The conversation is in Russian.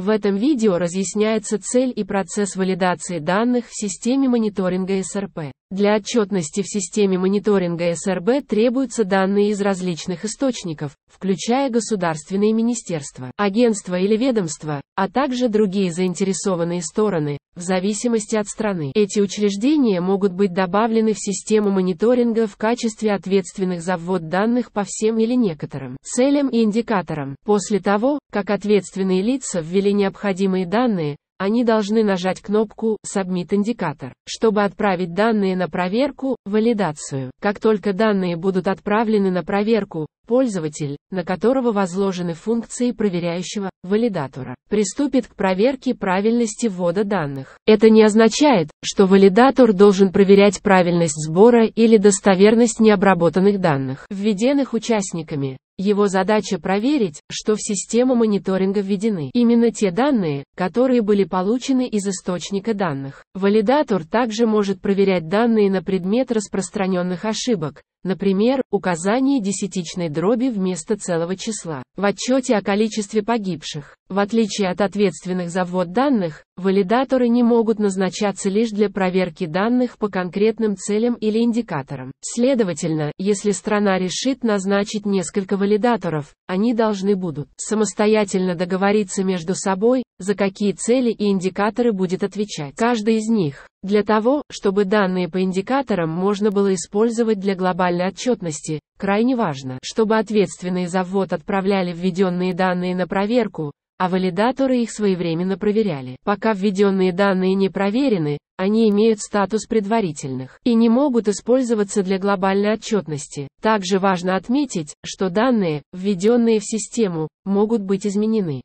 В этом видео разъясняется цель и процесс валидации данных в системе мониторинга СРП. Для отчетности в системе мониторинга СРБ требуются данные из различных источников, включая государственные министерства, агентства или ведомства, а также другие заинтересованные стороны, в зависимости от страны. Эти учреждения могут быть добавлены в систему мониторинга в качестве ответственных за ввод данных по всем или некоторым целям и индикаторам. После того, как ответственные лица ввели необходимые данные, они должны нажать кнопку «Submit индикатор», чтобы отправить данные на проверку, валидацию. Как только данные будут отправлены на проверку, пользователь, на которого возложены функции проверяющего, валидатора, приступит к проверке правильности ввода данных. Это не означает, что валидатор должен проверять правильность сбора или достоверность необработанных данных, введенных участниками. Его задача проверить, что в систему мониторинга введены именно те данные, которые были получены из источника данных. Валидатор также может проверять данные на предмет распространенных ошибок, Например, указание десятичной дроби вместо целого числа. В отчете о количестве погибших, в отличие от ответственных за ввод данных, Валидаторы не могут назначаться лишь для проверки данных по конкретным целям или индикаторам. Следовательно, если страна решит назначить несколько валидаторов, они должны будут самостоятельно договориться между собой, за какие цели и индикаторы будет отвечать каждый из них. Для того, чтобы данные по индикаторам можно было использовать для глобальной отчетности, крайне важно, чтобы ответственные за ввод отправляли введенные данные на проверку, а валидаторы их своевременно проверяли. Пока введенные данные не проверены, они имеют статус предварительных и не могут использоваться для глобальной отчетности. Также важно отметить, что данные, введенные в систему, могут быть изменены.